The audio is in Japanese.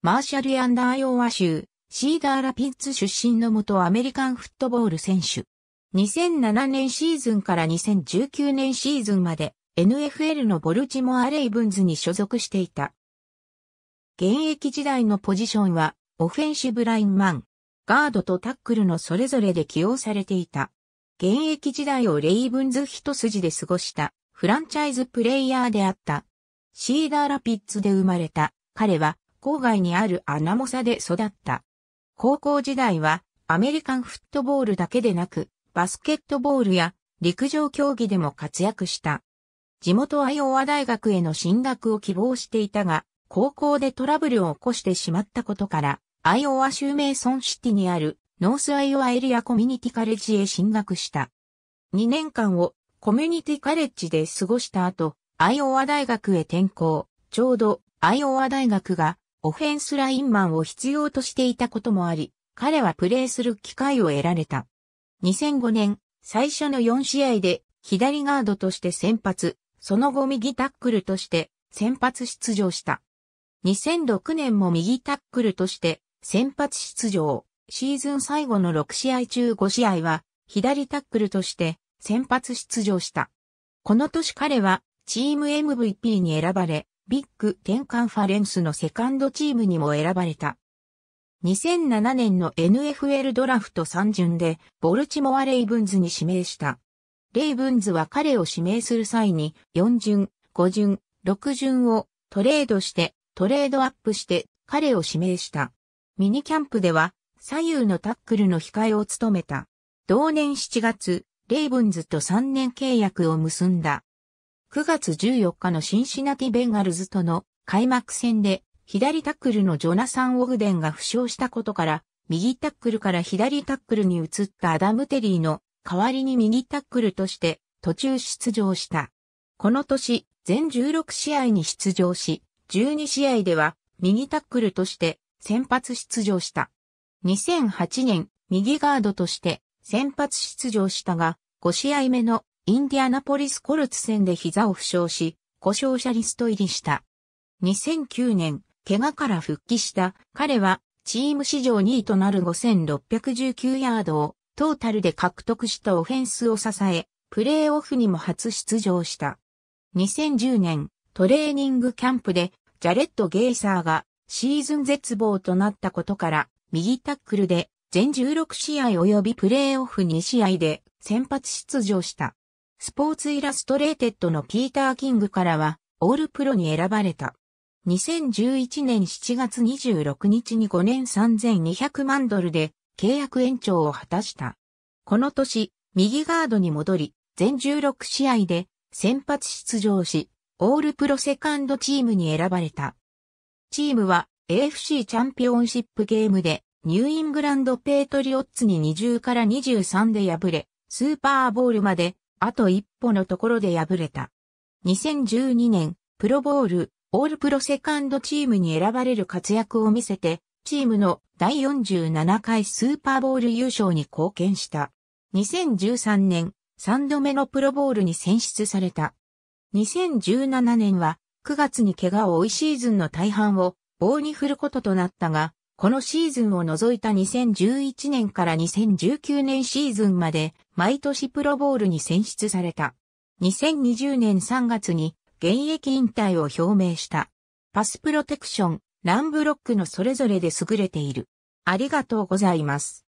マーシャル・アンダー・ヨーワ州、シーダー・ラピッツ出身の元アメリカンフットボール選手。2007年シーズンから2019年シーズンまで NFL のボルチモア・レイブンズに所属していた。現役時代のポジションはオフェンシブラインマン、ガードとタックルのそれぞれで起用されていた。現役時代をレイブンズ一筋で過ごしたフランチャイズプレイヤーであった。シーダー・ラピッツで生まれた彼は郊外にあるアナモサで育った。高校時代はアメリカンフットボールだけでなく、バスケットボールや陸上競技でも活躍した。地元アイオワ大学への進学を希望していたが、高校でトラブルを起こしてしまったことから、アイオワ州名村シティにあるノースアイオワエリアコミュニティカレッジへ進学した。2年間をコミュニティカレッジで過ごした後、アイオワ大学へ転校。ちょうどアイオワ大学がオフェンスラインマンを必要としていたこともあり、彼はプレーする機会を得られた。2005年、最初の4試合で左ガードとして先発、その後右タックルとして先発出場した。2006年も右タックルとして先発出場。シーズン最後の6試合中5試合は左タックルとして先発出場した。この年彼はチーム MVP に選ばれ、ビッグ10カンファレンスのセカンドチームにも選ばれた。2007年の NFL ドラフト3巡で、ボルチモア・レイブンズに指名した。レイブンズは彼を指名する際に、4巡、5巡、6巡をトレードして、トレードアップして彼を指名した。ミニキャンプでは、左右のタックルの控えを務めた。同年7月、レイブンズと3年契約を結んだ。9月14日のシンシナティベンガルズとの開幕戦で左タックルのジョナサン・オグデンが負傷したことから、右タックルから左タックルに移ったアダム・テリーの代わりに右タックルとして途中出場した。この年、全16試合に出場し、12試合では右タックルとして先発出場した。2008年、右ガードとして先発出場したが、5試合目のインディアナポリスコルツ戦で膝を負傷し、故障者リスト入りした。2009年、怪我から復帰した彼は、チーム史上2位となる5619ヤードをトータルで獲得したオフェンスを支え、プレーオフにも初出場した。2010年、トレーニングキャンプで、ジャレット・ゲイサーがシーズン絶望となったことから、右タックルで全16試合及びプレーオフ2試合で先発出場した。スポーツイラストレーテッドのピーター・キングからは、オールプロに選ばれた。2011年7月26日に5年3200万ドルで契約延長を果たした。この年、右ガードに戻り、全16試合で先発出場し、オールプロセカンドチームに選ばれた。チームは AFC チャンピオンシップゲームでニューイングランドペートリオッツに20から23で敗れ、スーパーボールまであと一歩のところで敗れた。2012年、プロボール、オールプロセカンドチームに選ばれる活躍を見せて、チームの第47回スーパーボール優勝に貢献した。2013年、3度目のプロボールに選出された。2017年は9月に怪我を追いシーズンの大半を棒に振ることとなったが、このシーズンを除いた2011年から2019年シーズンまで毎年プロボールに選出された。2020年3月に現役引退を表明した。パスプロテクション、ランブロックのそれぞれで優れている。ありがとうございます。